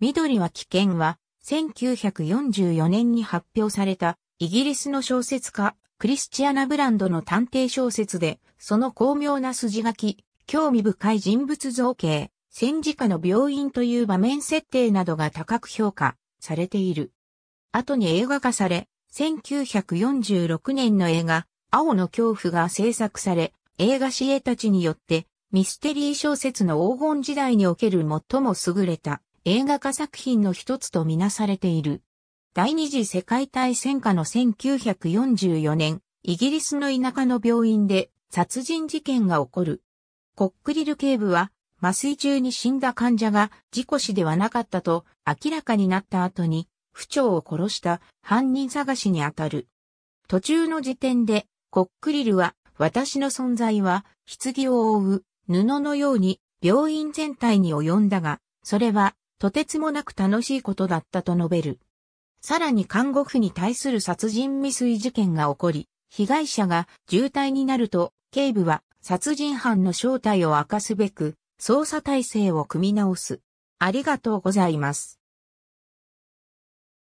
緑は危険は、1944年に発表された、イギリスの小説家、クリスチアナ・ブランドの探偵小説で、その巧妙な筋書き、興味深い人物造形、戦時下の病院という場面設定などが高く評価されている。後に映画化され、1946年の映画、青の恐怖が制作され、映画師絵たちによってミステリー小説の黄金時代における最も優れた映画化作品の一つとみなされている。第二次世界大戦下の1944年、イギリスの田舎の病院で殺人事件が起こる。コックリル警部は麻酔中に死んだ患者が事故死ではなかったと明らかになった後に、不調を殺した犯人探しにあたる。途中の時点で、コックリルは、私の存在は、棺を覆う布のように病院全体に及んだが、それはとてつもなく楽しいことだったと述べる。さらに看護婦に対する殺人未遂事件が起こり、被害者が重体になると、警部は殺人犯の正体を明かすべく、捜査体制を組み直す。ありがとうございます。